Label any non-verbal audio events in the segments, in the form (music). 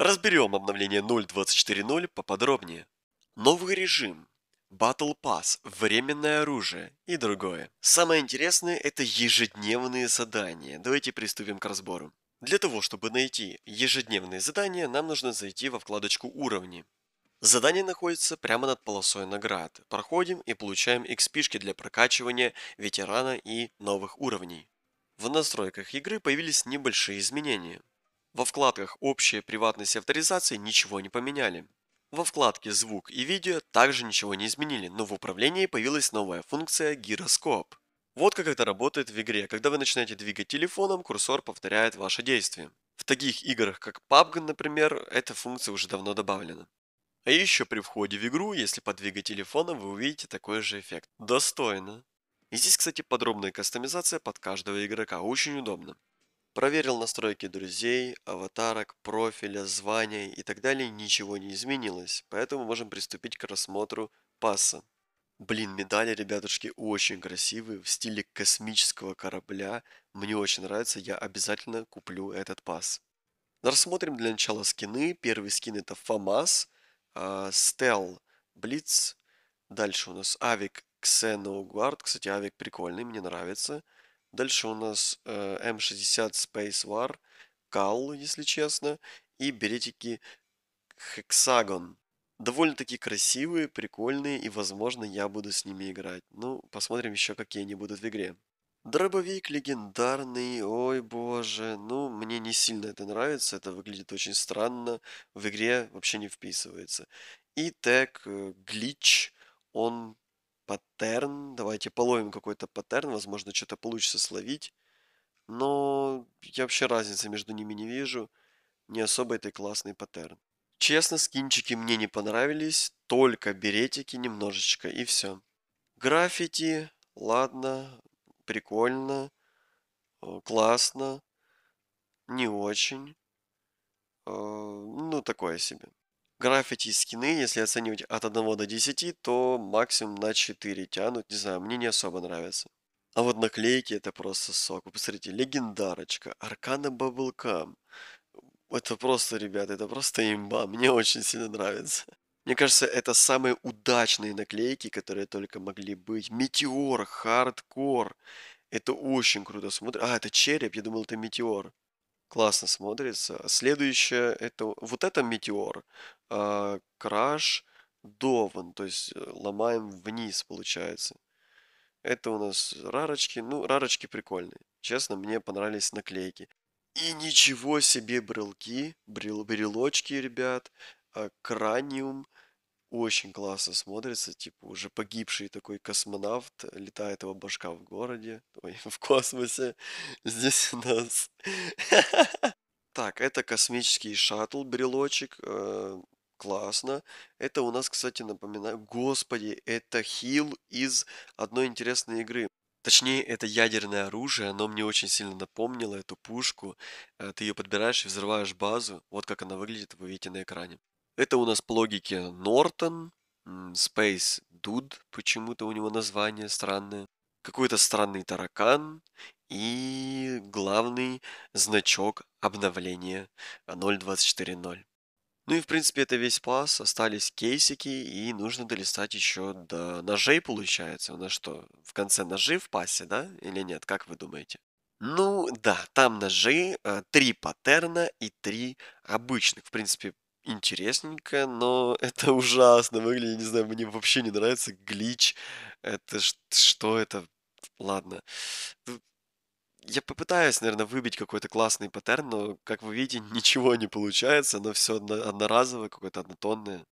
Разберем обновление 0.24.0 поподробнее. Новый режим, Battle Pass, временное оружие и другое. Самое интересное это ежедневные задания. Давайте приступим к разбору. Для того, чтобы найти ежедневные задания, нам нужно зайти во вкладочку «Уровни». Задание находится прямо над полосой наград. Проходим и получаем xp для прокачивания ветерана и новых уровней. В настройках игры появились небольшие изменения. Во вкладках «Общая приватность и авторизации» ничего не поменяли. Во вкладке «Звук и видео» также ничего не изменили, но в управлении появилась новая функция «Гироскоп». Вот как это работает в игре. Когда вы начинаете двигать телефоном, курсор повторяет ваше действие. В таких играх, как PUBG, например, эта функция уже давно добавлена. А еще при входе в игру, если подвигать телефоном, вы увидите такой же эффект. Достойно. И здесь, кстати, подробная кастомизация под каждого игрока. Очень удобно. Проверил настройки друзей, аватарок, профиля, звания и так далее, ничего не изменилось, поэтому можем приступить к рассмотру пасса. Блин, медали, ребятушки, очень красивые, в стиле космического корабля. Мне очень нравится, я обязательно куплю этот пас. Рассмотрим для начала скины. Первый скин это Фамас, а, Стел, Блиц. Дальше у нас Авик Ксеногвард. Кстати, Авик прикольный, мне нравится. Дальше у нас э, M60 Space War, Кал, если честно, и беретики Hexagon. Довольно-таки красивые, прикольные, и, возможно, я буду с ними играть. Ну, посмотрим еще, какие они будут в игре. Дробовик легендарный, ой боже, ну мне не сильно это нравится, это выглядит очень странно, в игре вообще не вписывается. И тег глич, э, он паттерн. Давайте половим какой-то паттерн. Возможно, что-то получится словить. Но я вообще разницы между ними не вижу. Не особо это классный паттерн. Честно, скинчики мне не понравились. Только беретики немножечко и все. Граффити. Ладно. Прикольно. Э, классно. Не очень. Э, ну, такое себе. Граффити и скины, если оценивать от 1 до 10, то максимум на 4 тянут. Не знаю, мне не особо нравится. А вот наклейки это просто сок. Вы посмотрите, легендарочка, Аркана Баблкам. Это просто, ребята, это просто имба. Мне очень сильно нравится. Мне кажется, это самые удачные наклейки, которые только могли быть. Метеор, хардкор. Это очень круто смотрится. А, это череп, я думал, это метеор. Классно смотрится. Следующее, это вот это метеор. А, краш дован, то есть э, ломаем вниз получается. Это у нас рарочки. Ну, рарочки прикольные. Честно, мне понравились наклейки. И ничего себе брелки, брел, брелочки, ребят. А, краниум. Очень классно смотрится. Типа уже погибший такой космонавт летает его башка в городе. Ой, (laughs) в космосе. Здесь у нас... (laughs) Так, это космический шаттл брелочек. Э, классно. Это у нас, кстати, напоминает, господи, это хил из одной интересной игры. Точнее, это ядерное оружие, оно мне очень сильно напомнило эту пушку. Э, ты ее подбираешь и взрываешь базу. Вот как она выглядит, вы видите на экране. Это у нас по логике Нортон, Space Dude, почему-то у него название странное. Какой-то странный таракан и главный значок обновления 0.24.0. Ну и, в принципе, это весь пас. Остались кейсики, и нужно долистать еще до ножей, получается. У нас что, в конце ножи в пасе, да? Или нет? Как вы думаете? Ну да, там ножи, э, три паттерна и три обычных. В принципе, интересненько, но (laughs) это ужасно выглядит. Не знаю, мне вообще не нравится глич. Это что это? Ладно я попытаюсь, наверное, выбить какой-то классный паттерн, но, как вы видите, (laughs) ничего не получается, Оно все одноразовое, какое-то однотонное.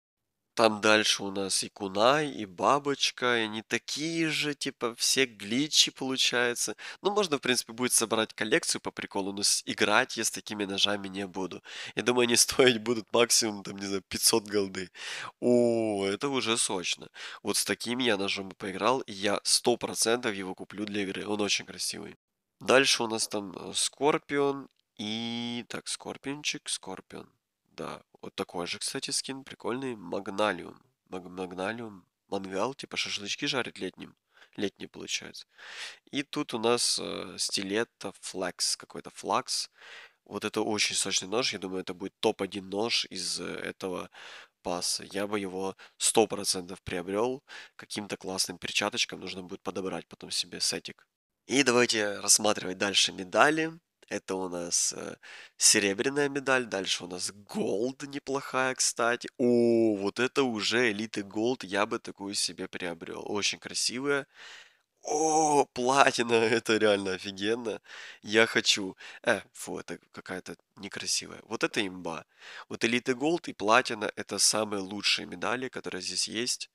Там дальше у нас и кунай, и бабочка, и они такие же, типа, все гличи получаются. Ну, можно, в принципе, будет собрать коллекцию по приколу, но с- играть я с такими ножами не буду. Я думаю, они (laughs) стоить будут максимум, там, не знаю, 500 голды. О, это уже сочно. Вот с таким я ножом поиграл, и я 100% его куплю для игры. Он очень красивый. Дальше у нас там э, Скорпион и... Так, Скорпиончик, Скорпион. Да, вот такой же, кстати, скин. Прикольный. Магналиум. Маг Магналиум. Мангал, типа шашлычки жарит летним. Летний получается. И тут у нас э, стилетто, э, флекс, какой-то флакс. Вот это очень сочный нож. Я думаю, это будет топ-1 нож из э, этого паса. Я бы его 100% приобрел. Каким-то классным перчаточкам нужно будет подобрать потом себе сетик. И давайте рассматривать дальше медали. Это у нас э, серебряная медаль, дальше у нас голд неплохая, кстати. О, вот это уже элиты голд, я бы такую себе приобрел. Очень красивая. О, платина, (laughs) это реально офигенно. Я хочу. Э, фу, это какая-то некрасивая. Вот это имба. Вот элиты голд и платина это самые лучшие медали, которые здесь есть.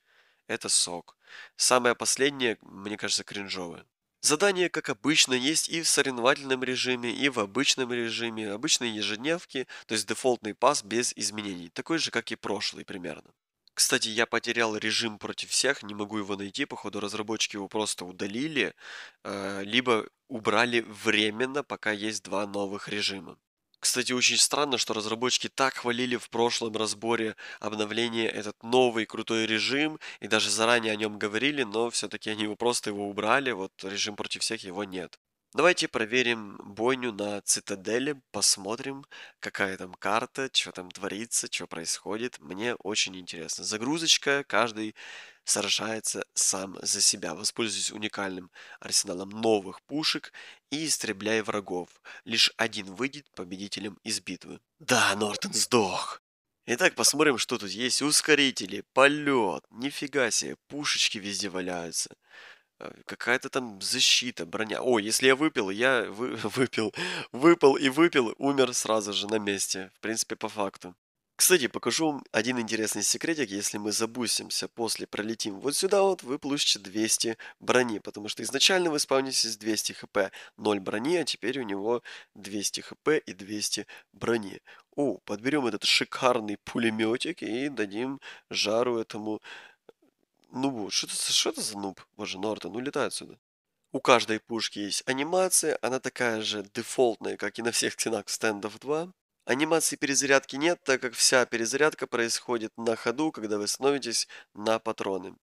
Это сок. Самое последнее, мне кажется, кринжовое. Задания, как обычно, есть и в соревновательном режиме, и в обычном режиме, обычные ежедневки, то есть дефолтный пас без изменений, такой же, как и прошлый примерно. Кстати, я потерял режим против всех, не могу его найти, походу разработчики его просто удалили, э, либо убрали временно, пока есть два новых режима. Кстати, очень странно, что разработчики так хвалили в прошлом разборе обновления этот новый крутой режим, и даже заранее о нем говорили, но все-таки они его просто его убрали, вот режим против всех его нет. Давайте проверим бойню на цитадели, посмотрим, какая там карта, что там творится, что происходит. Мне очень интересно. Загрузочка, каждый сражается сам за себя. воспользуясь уникальным арсеналом новых пушек и истребляя врагов. Лишь один выйдет победителем из битвы. Да, Нортон сдох. Итак, посмотрим, что тут есть. Ускорители, полет, нифига себе, пушечки везде валяются э, какая-то там защита, броня. О, если я выпил, я вы, (laughs) выпил, выпал и выпил, умер сразу же на месте. В принципе, по факту. Кстати, покажу вам один интересный секретик. Если мы забусимся, после пролетим вот сюда вот, вы получите 200 брони, потому что изначально вы спавнитесь с 200 хп, 0 брони, а теперь у него 200 хп и 200 брони. О, подберем этот шикарный пулеметик и дадим жару этому нубу. Что это, что это за нуб? Боже, Норта? Ну летает сюда. У каждой пушки есть анимация, она такая же дефолтная, как и на всех ценах стендов 2. Анимации перезарядки нет, так как вся перезарядка происходит на ходу, когда вы становитесь на патроны.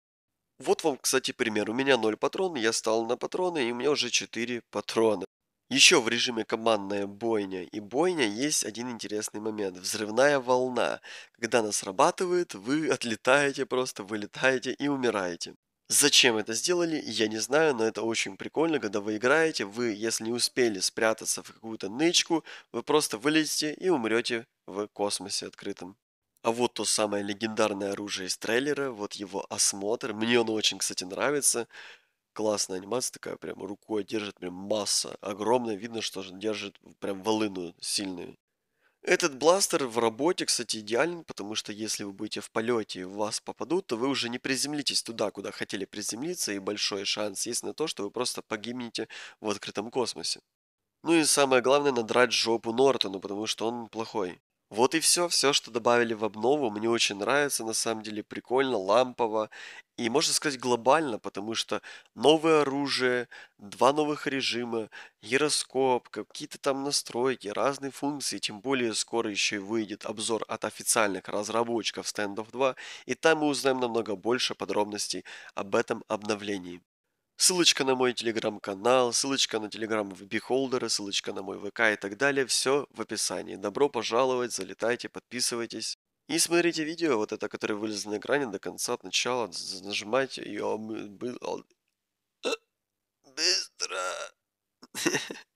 Вот вам, кстати, пример. У меня 0 патрон, я стал на патроны, и у меня уже 4 патрона. Еще в режиме командная бойня и бойня есть один интересный момент. Взрывная волна. Когда она срабатывает, вы отлетаете просто, вылетаете и умираете. Зачем это сделали, я не знаю, но это очень прикольно, когда вы играете, вы, если не успели спрятаться в какую-то нычку, вы просто вылетите и умрете в космосе открытом. А вот то самое легендарное оружие из трейлера, вот его осмотр. Мне он очень, кстати, нравится. Классная анимация такая, прям рукой держит, прям масса огромная. Видно, что держит прям волыну сильную. Этот бластер в работе, кстати, идеален, потому что если вы будете в полете и в вас попадут, то вы уже не приземлитесь туда, куда хотели приземлиться, и большой шанс есть на то, что вы просто погибнете в открытом космосе. Ну и самое главное, надрать жопу Нортону, потому что он плохой. Вот и все, все, что добавили в обнову, мне очень нравится, на самом деле прикольно, лампово и, можно сказать, глобально, потому что новое оружие, два новых режима, гироскоп, какие-то там настройки, разные функции, тем более скоро еще и выйдет обзор от официальных разработчиков Stand of 2, и там мы узнаем намного больше подробностей об этом обновлении. Ссылочка на мой телеграм-канал, ссылочка на телеграм в Beholder, ссылочка на мой ВК и так далее. Все в описании. Добро пожаловать, залетайте, подписывайтесь. И смотрите видео, вот это, которое вылезло на экране до конца, от начала. Нажимайте. Я а а, э, Быстро. (laughs)